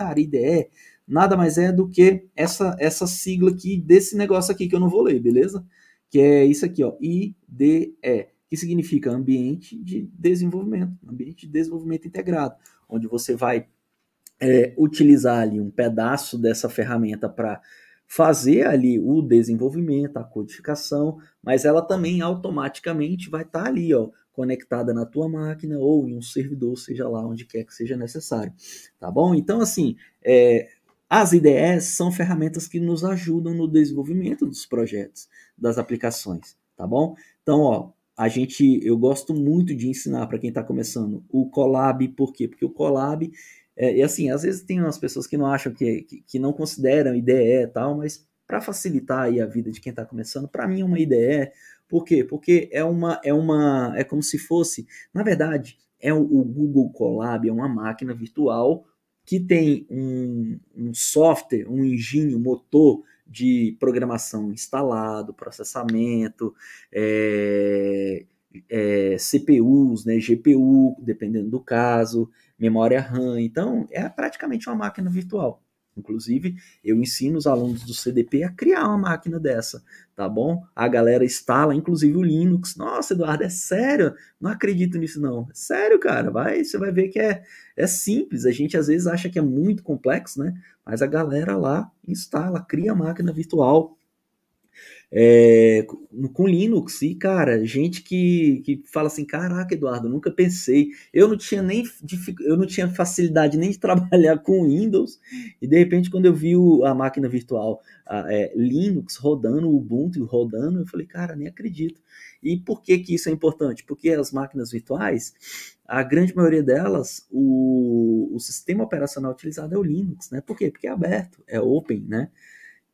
Cara, IDE é, nada mais é do que essa, essa sigla aqui desse negócio aqui que eu não vou ler, beleza? Que é isso aqui, ó, IDE, que significa Ambiente de Desenvolvimento, Ambiente de Desenvolvimento Integrado, onde você vai é, utilizar ali um pedaço dessa ferramenta para fazer ali o desenvolvimento, a codificação, mas ela também automaticamente vai estar tá ali, ó, conectada na tua máquina ou em um servidor, seja lá onde quer que seja necessário, tá bom? Então, assim, é, as IDEs são ferramentas que nos ajudam no desenvolvimento dos projetos, das aplicações, tá bom? Então, ó, a gente, eu gosto muito de ensinar para quem está começando o Colab, por quê? Porque o Colab, é, e assim, às vezes tem umas pessoas que não acham que, é, que, que não consideram IDE e tal, mas para facilitar aí a vida de quem está começando, para mim é uma IDE por quê? Porque é uma, é uma, é como se fosse, na verdade, é o, o Google Colab, é uma máquina virtual que tem um, um software, um engenho, um motor de programação instalado, processamento, é, é, CPUs, né, GPU, dependendo do caso, memória RAM. Então, é praticamente uma máquina virtual. Inclusive, eu ensino os alunos do CDP a criar uma máquina dessa, tá bom? A galera instala, inclusive, o Linux. Nossa, Eduardo, é sério? Não acredito nisso, não. É sério, cara, vai, você vai ver que é, é simples. A gente às vezes acha que é muito complexo, né? Mas a galera lá instala, cria a máquina virtual, é, com Linux, e cara, gente que, que fala assim: caraca, Eduardo, nunca pensei. Eu não tinha nem eu não tinha facilidade nem de trabalhar com Windows, e de repente, quando eu vi o, a máquina virtual a, é, Linux rodando, o Ubuntu rodando, eu falei, cara, nem acredito. E por que, que isso é importante? Porque as máquinas virtuais, a grande maioria delas, o, o sistema operacional utilizado é o Linux, né? Por quê? Porque é aberto, é open, né?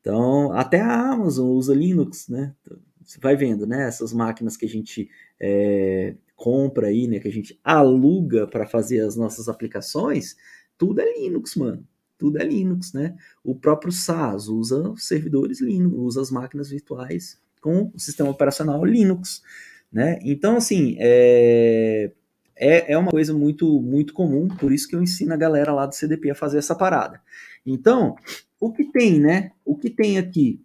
Então, até a Amazon usa Linux, né? Você vai vendo, né? Essas máquinas que a gente é, compra aí, né? Que a gente aluga para fazer as nossas aplicações, tudo é Linux, mano. Tudo é Linux, né? O próprio SaaS usa servidores Linux, usa as máquinas virtuais com o sistema operacional Linux, né? Então, assim, é, é, é uma coisa muito, muito comum, por isso que eu ensino a galera lá do CDP a fazer essa parada. Então, o que tem, né? O que tem aqui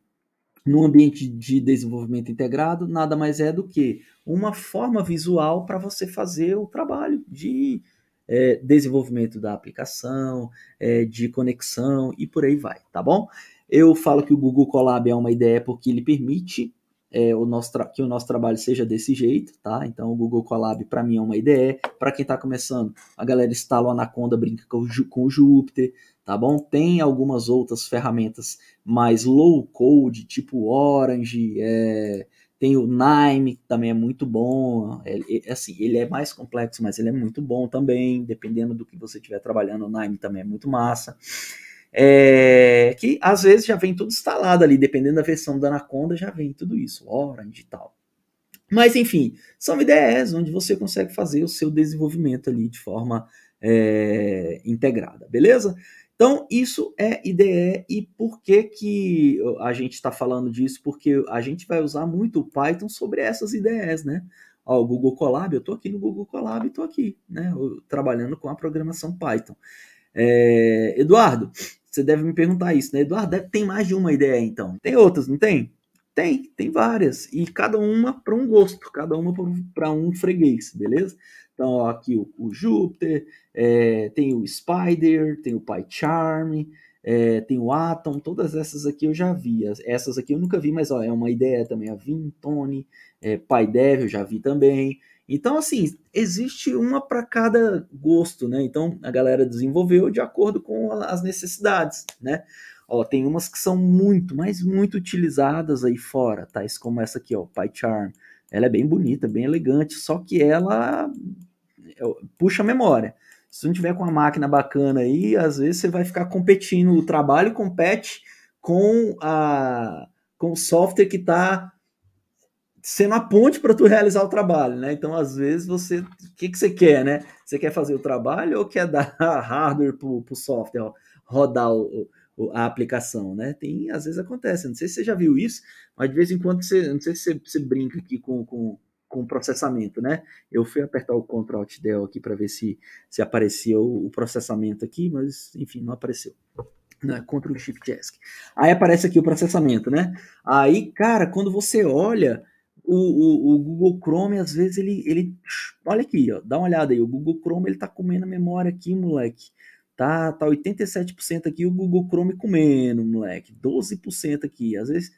no ambiente de desenvolvimento integrado nada mais é do que uma forma visual para você fazer o trabalho de é, desenvolvimento da aplicação, é, de conexão e por aí vai, tá bom? Eu falo que o Google Colab é uma ideia porque ele permite é, o nosso que o nosso trabalho seja desse jeito, tá? Então o Google Colab para mim é uma IDE. Para quem está começando, a galera instala o Anaconda, brinca com, com o Jupyter, tá bom? Tem algumas outras ferramentas mais low code, tipo Orange, é, tem o Nime, que também é muito bom. É, é, assim, ele é mais complexo, mas ele é muito bom também. Dependendo do que você estiver trabalhando, o Nime também é muito massa. É, que às vezes já vem tudo instalado ali, dependendo da versão da Anaconda, já vem tudo isso, Orange e tal. Mas enfim, são ideias onde você consegue fazer o seu desenvolvimento ali de forma é, integrada, beleza? Então, isso é IDE e por que, que a gente está falando disso? Porque a gente vai usar muito o Python sobre essas IDEs, né? Ó, o Google Colab, eu estou aqui no Google Colab e estou aqui, né? trabalhando com a programação Python. É, Eduardo, você deve me perguntar isso, né? Eduardo, deve, tem mais de uma ideia então. Tem outras, não tem? Tem, tem várias. E cada uma para um gosto, cada uma para um freguês, beleza? Então, ó, aqui o, o Júpiter, é, tem o Spider, tem o PyCharm, é, tem o Atom, todas essas aqui eu já vi. Essas aqui eu nunca vi, mas ó, é uma ideia também. A Vintone, é, PyDev eu já vi também. Então, assim, existe uma para cada gosto, né? Então, a galera desenvolveu de acordo com as necessidades, né? Ó, tem umas que são muito, mas muito utilizadas aí fora, tais como essa aqui, ó, Pycharm, Ela é bem bonita, bem elegante, só que ela é, puxa a memória. Se não tiver com uma máquina bacana aí, às vezes você vai ficar competindo. O trabalho compete com a com o software que está sendo a ponte para tu realizar o trabalho, né? Então, às vezes, você. O que, que você quer, né? Você quer fazer o trabalho ou quer dar hardware para o software, rodar o, o, a aplicação, né? Tem, às vezes acontece. Não sei se você já viu isso, mas de vez em quando você. Não sei se você, você brinca aqui com, com com processamento, né? Eu fui apertar o Ctrl Alt Del aqui para ver se, se aparecia o, o, processamento aqui, mas enfim, não apareceu. Né? Ctrl Shift Esc. Aí aparece aqui o processamento, né? Aí, cara, quando você olha, o, o, o, Google Chrome, às vezes, ele, ele. Olha aqui, ó, dá uma olhada aí. O Google Chrome ele tá comendo a memória aqui, moleque. Tá, tá 87% aqui, o Google Chrome comendo, moleque. 12% aqui. Às vezes,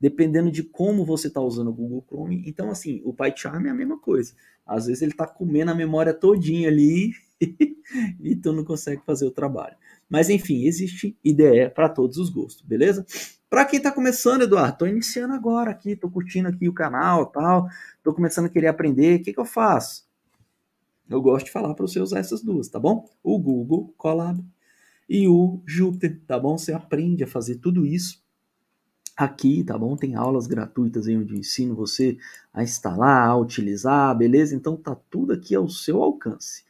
dependendo de como você tá usando o Google Chrome. Então, assim, o PyCharm é a mesma coisa. Às vezes ele tá comendo a memória todinha ali e tu não consegue fazer o trabalho. Mas enfim, existe IDE para todos os gostos, beleza? Para quem está começando, Eduardo, tô iniciando agora aqui, tô curtindo aqui o canal, tal, tô começando a querer aprender, o que, que eu faço? Eu gosto de falar para você usar essas duas, tá bom? O Google Colab e o Jupyter, tá bom? Você aprende a fazer tudo isso aqui, tá bom? Tem aulas gratuitas aí onde eu ensino você a instalar, a utilizar, beleza? Então tá tudo aqui ao seu alcance.